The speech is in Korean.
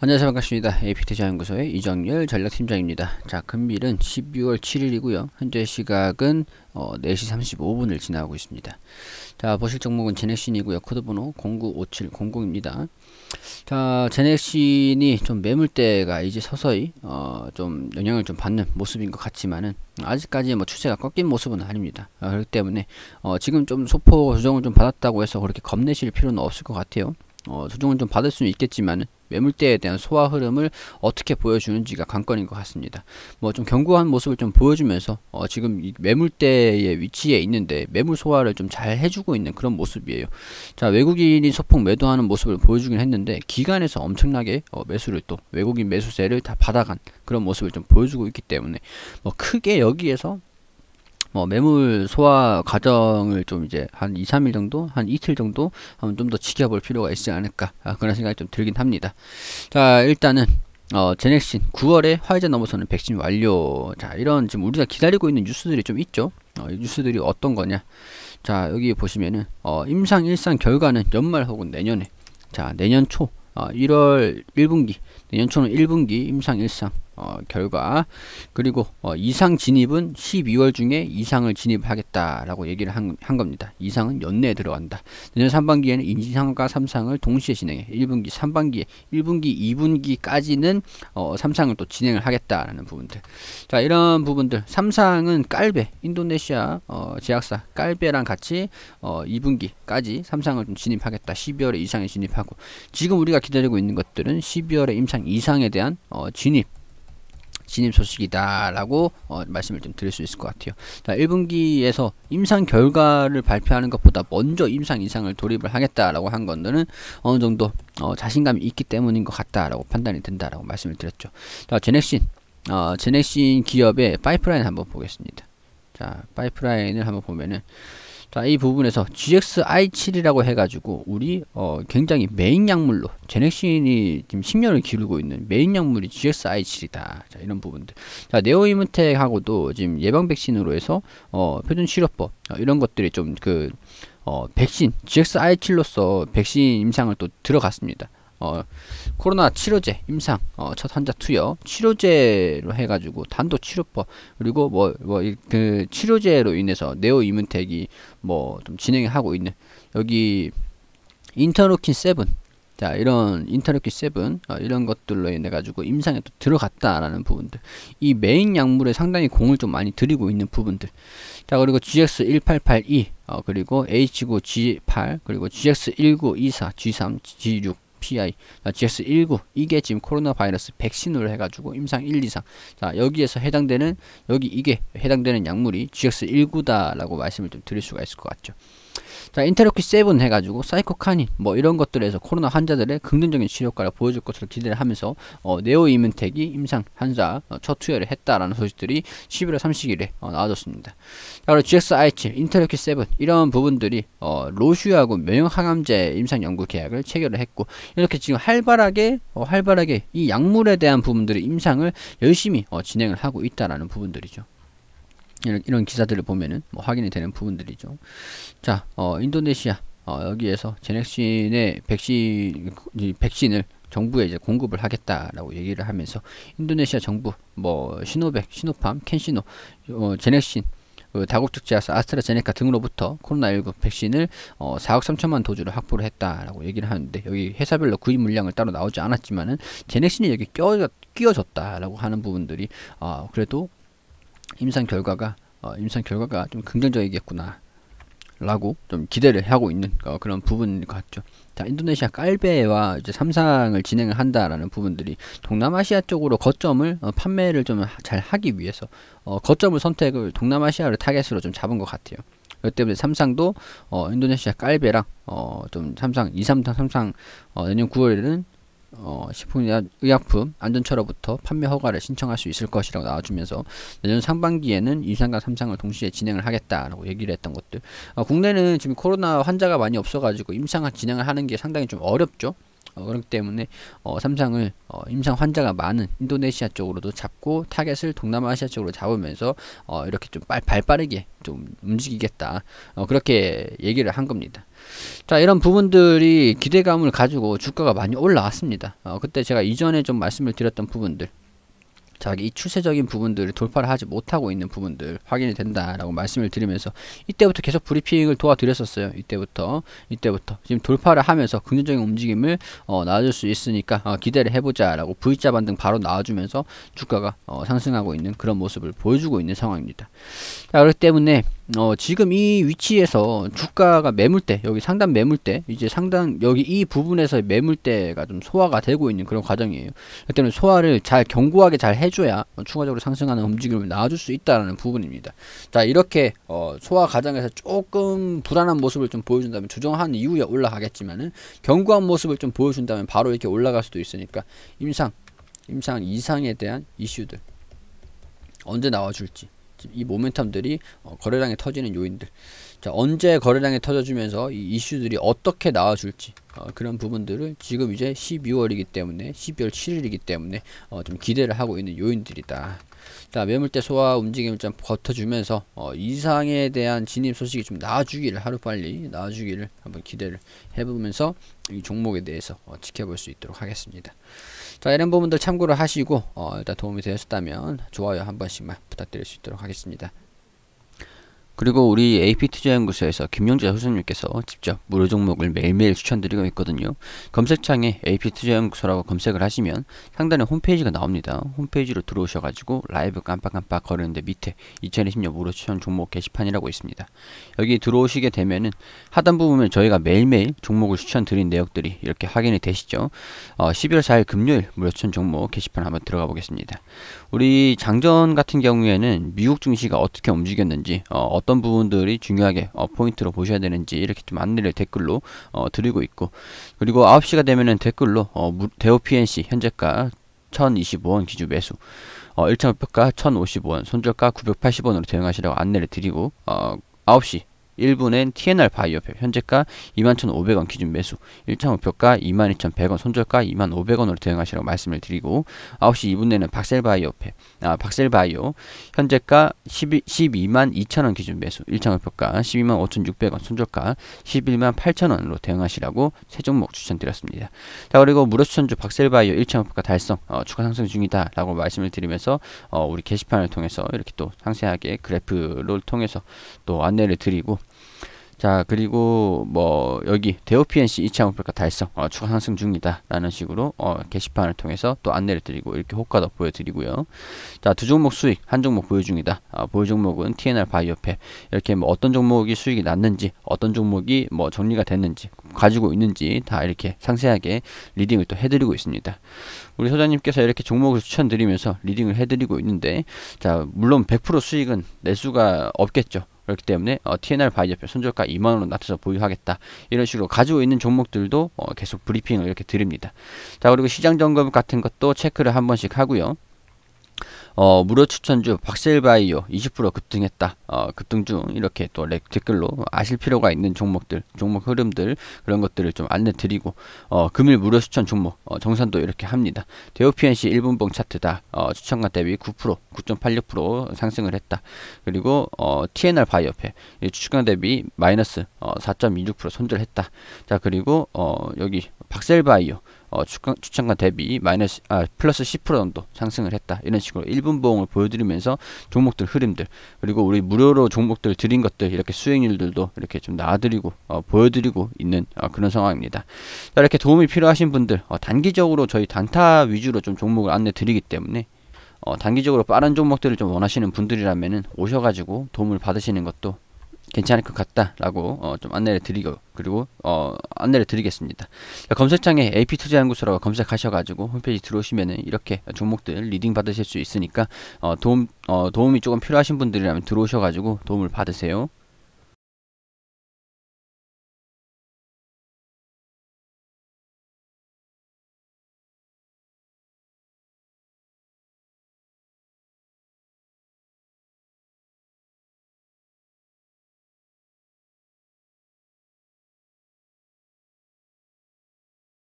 안녕하세요 반갑습니다. APT자연구소의 이정열 전략팀장입니다. 자 금일은 12월 7일이고요. 현재 시각은 어, 4시 35분을 지나고 있습니다. 자 보실 종목은 제넥신이고요. 코드번호 095700입니다. 자 제넥신이 좀 매물대가 이제 서서히 어, 좀 영향을 좀 받는 모습인 것 같지만은 아직까지 뭐 추세가 꺾인 모습은 아닙니다. 어, 그렇기 때문에 어, 지금 좀 소폭 조정을 좀 받았다고 해서 그렇게 겁내실 필요는 없을 것 같아요. 어, 조정을 좀 받을 수는 있겠지만 매물대에 대한 소화 흐름을 어떻게 보여주는지가 관건인 것 같습니다. 뭐 좀 견고한 모습을 좀 보여주면서 어, 지금 매물대의 위치에 있는데 매물 소화를 좀 잘 해주고 있는 그런 모습이에요. 자 외국인이 소폭 매도하는 모습을 보여주긴 했는데 기간에서 엄청나게 어, 매수를 또 외국인 매수세를 다 받아간 그런 모습을 좀 보여주고 있기 때문에 뭐 크게 여기에서 뭐 매물 소화 과정을 좀 이제 한 2, 3일 정도, 한 이틀 정도 한번 좀 더 지켜볼 필요가 있지 않을까 아, 그런 생각이 좀 들긴 합니다. 자 일단은 어, 제넥신 9월에 화이자 넘어서는 백신 완료. 자 이런 지금 우리가 기다리고 있는 뉴스들이 좀 있죠. 어, 뉴스들이 어떤 거냐? 자 여기 보시면은 어, 임상 일상 결과는 연말 혹은 내년에 자 내년 초 어, 1월 1분기 내년 초는 1분기 임상 일상 어, 결과 그리고 어, 이상 진입은 12월 중에 이상을 진입하겠다라고 얘기를 한, 한 겁니다. 이상은 연내에 들어간다. 내년 3반기에는 인상과 삼상을 동시에 진행해 1분기 3반기에 1분기 2분기까지는 어, 삼상을또 진행을 하겠다라는 부분들 자 이런 부분들 삼상은 깔베 인도네시아 어, 제약사 깔베랑 같이 어, 2분기까지 삼상을좀 진입하겠다 12월에 이상에 진입하고 지금 우리가 기다리고 있는 것들은 12월에 임상 이상에 대한 어, 진입 진입 소식이다라고 어, 말씀을 좀 드릴 수 있을 것 같아요. 자, 1분기에서 임상 결과를 발표하는 것보다 먼저 임상 인상을 돌입을 하겠다라고 한건들는 어느 정도 어, 자신감이 있기 때문인 것 같다라고 판단이 된다라고 말씀을 드렸죠. 자, 제넥신 어, 제넥신 기업의 파이프라인 한번 보겠습니다. 자, 파이프라인을 한번 보면은 자, 이 부분에서 GXI7이라고 해가지고 우리 어, 굉장히 메인 약물로 제넥신이 지금 1년을 기르고 있는 메인 약물이 GXI7이다. 자, 이런 부분들. 자, 네오이문텍하고도 지금 예방 백신으로 해서 어, 표준 치료법 어, 이런 것들이 좀 그 어, 백신 GXI7로서 백신 임상을 또 들어갔습니다. 어, 코로나 치료제 임상 어, 첫 환자 투여 치료제로 해가지고 단도 치료법 그리고 뭐뭐그 치료제로 인해서 네오 이문택이 뭐 좀 진행하고 있는 여기 인터루킨 세븐 자 이런 인터루킨 세븐 어, 이런 것들로 인해 가지고 임상에 또 들어갔다라는 부분들 이 메인 약물에 상당히 공을 좀 많이 들이고 있는 부분들 자 그리고 GX1882 어, 그리고 H9G8 그리고 GX1924 G3 G6 PI, GS19 이게 지금 코로나 바이러스 백신으로 해가지고 임상 1, 2상 자 여기에서 해당되는 여기 이게 해당되는 약물이 GS19다라고 말씀을 좀 드릴 수가 있을 것 같죠. 자 인테르키 7 해가지고 사이코카닌 뭐 이런 것들에서 코로나 환자들의 긍정적인 치료과를 보여줄 것으로 기대를 하면서 어, 네오 이문택이 임상 환자 어, 첫 투여를 했다라는 소식들이 11월 30일에 어, 나와졌습니다. 자 그리고 GXI7, 인테르키 7 이런 부분들이 어, 로슈하고 면역항암제 임상 연구 계약을 체결을 했고 이렇게 지금 활발하게 어, 활발하게 이 약물에 대한 부분들의 임상을 열심히 어, 진행을 하고 있다라는 부분들이죠. 이런, 이런 기사들을 보면은 뭐 확인이 되는 부분들이죠. 자, 어, 인도네시아 어, 여기에서 제넥신의 백신 백신을 정부에 이제 공급을 하겠다라고 얘기를 하면서 인도네시아 정부 뭐 시노백, 시노팜, 켄시노, 어, 제넥신 그 다국적 제약사 아스트라제네카 등으로부터 코로나19 백신을 어, 4억 3천만 도주를 확보를 했다라고 얘기를 하는데 여기 회사별로 구입 물량을 따로 나오지 않았지만은 제넥신이 여기 끼워, 끼워졌다라고 하는 부분들이 어, 그래도 임상 결과가 어, 임상 결과가 좀 긍정적이겠구나 라고 좀 기대를 하고 있는 어, 그런 부분 같죠. 자, 인도네시아 깔베와 이제 삼상을 진행을 한다라는 부분들이 동남아시아 쪽으로 거점을 어, 판매를 좀 잘 하기 위해서 어, 거점을 선택을 동남아시아를 타겟으로 좀 잡은 것 같아요. 그 때문에 삼상도 어, 인도네시아 깔베랑 어, 좀 삼상 2, 3, 3, 삼상 어, 내년 9월에는 어, 식품의약품 안전처로부터 판매 허가를 신청할 수 있을 것이라고 나와주면서 내년 상반기에는 2상과 3상을 동시에 진행을 하겠다라고 얘기를 했던 것들 어, 국내는 지금 코로나 환자가 많이 없어가지고 임상을 진행을 하는 게 상당히 좀 어렵죠 어, 그렇기 때문에 어, 삼상을 어, 임상 환자가 많은 인도네시아 쪽으로도 잡고 타겟을 동남아시아 쪽으로 잡으면서 어, 이렇게 좀 빨, 발빠르게 좀 움직이겠다 어, 그렇게 얘기를 한 겁니다. 자 이런 부분들이 기대감을 가지고 주가가 많이 올라왔습니다. 어, 그때 제가 이전에 좀 말씀을 드렸던 부분들 자기 추세적인 부분들을 돌파를 하지 못하고 있는 부분들 확인이 된다라고 말씀을 드리면서 이때부터 계속 브리핑을 도와드렸었어요. 이때부터 이때부터 지금 돌파를 하면서 긍정적인 움직임을 어, 나와줄 수 있으니까 어, 기대를 해보자라고 V자 반등 바로 나와주면서 주가가 어, 상승하고 있는 그런 모습을 보여주고 있는 상황입니다. 자 그렇기 때문에 어, 지금 이 위치에서 주가가 매물대, 여기 상단 매물대, 이제 상단, 여기 이 부분에서 매물대가 좀 소화가 되고 있는 그런 과정이에요. 때문에 소화를 잘 견고하게 잘 해줘야 추가적으로 상승하는 움직임을 나와줄 수 있다는 부분입니다. 자, 이렇게, 어, 소화 과정에서 조금 불안한 모습을 좀 보여준다면 조정한 이후에 올라가겠지만은 견고한 모습을 좀 보여준다면 바로 이렇게 올라갈 수도 있으니까 임상, 임상 이상에 대한 이슈들 언제 나와줄지 이 모멘텀들이 어, 거래량이 터지는 요인들 자 언제 거래량에 터져주면서 이 이슈들이 어떻게 나와줄지 어, 그런 부분들을 지금 이제 12월이기 때문에 12월 7일이기 때문에 어, 좀 기대를 하고 있는 요인들이다 자 매물대 소화 움직임을 좀 버텨주면서 어, 이상에 대한 진입 소식이 좀 나와주기를 하루빨리 나와주기를 한번 기대를 해보면서 이 종목에 대해서 어, 지켜볼 수 있도록 하겠습니다. 자 이런 부분들 참고를 하시고 어, 일단 도움이 되셨다면 좋아요 한 번씩만 부탁드릴 수 있도록 하겠습니다. 그리고 우리 AP투자연구소에서 김용자 교수님께서 직접 무료 종목을 매일매일 추천드리고 있거든요. 검색창에 AP투자연구소라고 검색을 하시면 상단에 홈페이지가 나옵니다. 홈페이지로 들어오셔가지고 라이브 깜빡깜빡 거리는데 밑에 2020년 무료 추천 종목 게시판이라고 있습니다. 여기 들어오시게 되면은 하단부 분에 저희가 매일매일 종목을 추천드린 내역들이 이렇게 확인이 되시죠. 어, 11월 4일 금요일 무료 추천 종목 게시판 한번 들어가 보겠습니다. 우리 장전 같은 경우에는 미국 증시가 어떻게 움직였는지 어, 어떤 부분들이 중요하게 어, 포인트로 보셔야 되는지 이렇게 좀 안내를 댓글로 어, 드리고 있고 그리고 9시가 되면은 댓글로 어, 대우 PNC 현재가 1025원 기준 매수 어, 1차 목표가 1055원 손절가 980원으로 대응하시라고 안내를 드리고 어, 9시 1분엔 TNR 바이오협 현재가 21,500원 기준 매수 1차 목표가 22,100원 손절가 2만500원으로 대응하시라고 말씀을 드리고 9시 2분 에는 박셀바이오협 아 박셀바이오 현재가 12, 2만 2천원 기준 매수 1차 목표가 12만 5,600원 손절가 11만 8천원으로 대응하시라고 세 종목 추천드렸습니다. 자 그리고 무료 추천주 박셀바이오 1차 목표가 달성 어, 추가 상승 중이다 라고 말씀을 드리면서 어, 우리 게시판을 통해서 이렇게 또 상세하게 그래프를 통해서 또 안내를 드리고 자 그리고 뭐 여기 대우 PNC 2차 목표가 달성 어, 추가 상승 중이다 라는 식으로 어, 게시판을 통해서 또 안내를 드리고 이렇게 호가도 보여드리고요 자 두 종목 수익 한 종목 보유 중이다 어, 보유 종목은 TNR 바이오팹 이렇게 뭐 어떤 종목이 수익이 났는지 어떤 종목이 뭐 정리가 됐는지 가지고 있는지 다 이렇게 상세하게 리딩을 또 해드리고 있습니다 우리 소장님께서 이렇게 종목을 추천드리면서 리딩을 해드리고 있는데 자 물론 100% 수익은 낼수가 없겠죠 그렇기 때문에 어, TNR 바이저표 손절가 2만원으로 낮춰서 보유하겠다. 이런 식으로 가지고 있는 종목들도 어, 계속 브리핑을 이렇게 드립니다. 자 그리고 시장 점검 같은 것도 체크를 한 번씩 하고요. 어, 무료 추천주 박셀바이오 20% 급등했다. 어, 급등 중 이렇게 또 댓글로 아실 필요가 있는 종목들, 종목 흐름들 그런 것들을 좀 안내 드리고 어, 금일 무료 추천 종목 어, 정산도 이렇게 합니다. 대우 PNC 1분봉 차트다. 어, 추천가 대비 9% 9.86% 상승을 했다. 그리고 어, TNR 바이오페 추천가 대비 마이너스 어, 4.26% 손절했다. 자 그리고 어, 여기 박셀바이오 어, 추천, 추천가 대비 마이너스 아, 플러스 10% 정도 상승을 했다 이런 식으로 1분 보험을 보여드리면서 종목들 흐름들 그리고 우리 무료로 종목들 드린 것들 이렇게 수익률들도 이렇게 좀놔드리고 어, 보여드리고 있는 어, 그런 상황입니다 자, 이렇게 도움이 필요하신 분들 어, 단기적으로 저희 단타 위주로 좀 종목을 안내 드리기 때문에 어, 단기적으로 빠른 종목들을 좀 원하시는 분들이라면 오셔가지고 도움을 받으시는 것도 괜찮을 것 같다라고 어, 좀 안내를 드리고 그리고 어, 안내를 드리겠습니다. 그러니까 검색창에 AP 투자연구소라고 검색하셔가지고 홈페이지 들어오시면은 이렇게 종목들 리딩 받으실 수 있으니까 어, 도움 어, 도움이 조금 필요하신 분들이라면 들어오셔가지고 도움을 받으세요.